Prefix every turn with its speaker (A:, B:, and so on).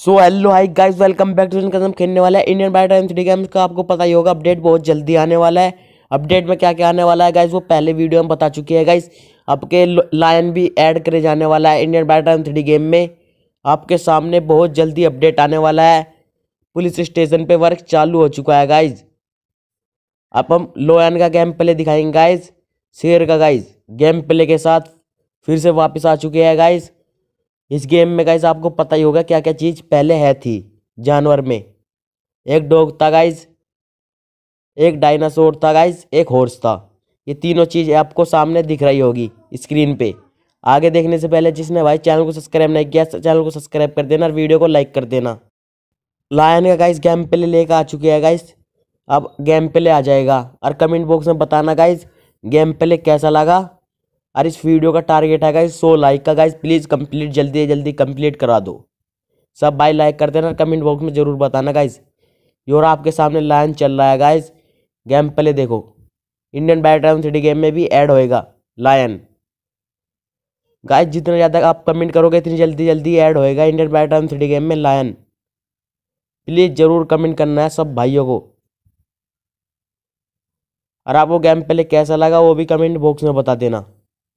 A: so hello hi guys welcome back to कदम खेलने वाला है Indian bike time three games का आपको पता ही होगा अपडेट बहुत जल्दी आने वाला है अपडेट में क्या क्या आने वाला है गाइस वो पहले वीडियो में बता चुकी है गाइस आपके लायन भी ऐड करे जाने वाला है Indian bike time three game में आपके सामने बहुत जल्दी अपडेट आने वाला है पुलिस स्टेशन पर वर्क चालू हो चुका है गाइज अब हम लोयन का गेम प्ले दिखाएंगे गाइज शेर का गाइज गेम प्ले के साथ फिर से वापस आ चुके हैं गाइज़ इस गेम में गाइज आपको पता ही होगा क्या क्या चीज़ पहले है थी जानवर में एक डॉग था गाइज एक डायनासोर था गाइज एक हॉर्स था ये तीनों चीज़ आपको सामने दिख रही होगी स्क्रीन पे आगे देखने से पहले जिसने भाई चैनल को सब्सक्राइब नहीं किया चैनल को सब्सक्राइब कर देना और वीडियो को लाइक कर देना लायन का गाइज गेम पे लेकर आ चुकी है गाइज अब गेम ले आ जाएगा और कमेंट बॉक्स में बताना गाइज गेम पे कैसा लगा और इस वीडियो का टारगेट है गाइज सो लाइक का गाइज प्लीज़ कंप्लीट जल्दी जल्दी कंप्लीट करा दो सब भाई लाइक कर देना कमेंट बॉक्स में ज़रूर बताना गाइज योर आपके सामने लाइन चल रहा है गाइज गेम पहले देखो इंडियन बैटर थ्री गेम में भी ऐड होएगा लायन गाइज जितना ज़्यादा आप कमेंट करोगे इतनी जल्दी जल्दी ऐड होएगा इंडियन बैटर थ्री गेम में लायन प्लीज़ ज़रूर कमेंट करना है सब भाइयों को और आपको गेम पहले कैसा लगा वो भी कमेंट बॉक्स में बता देना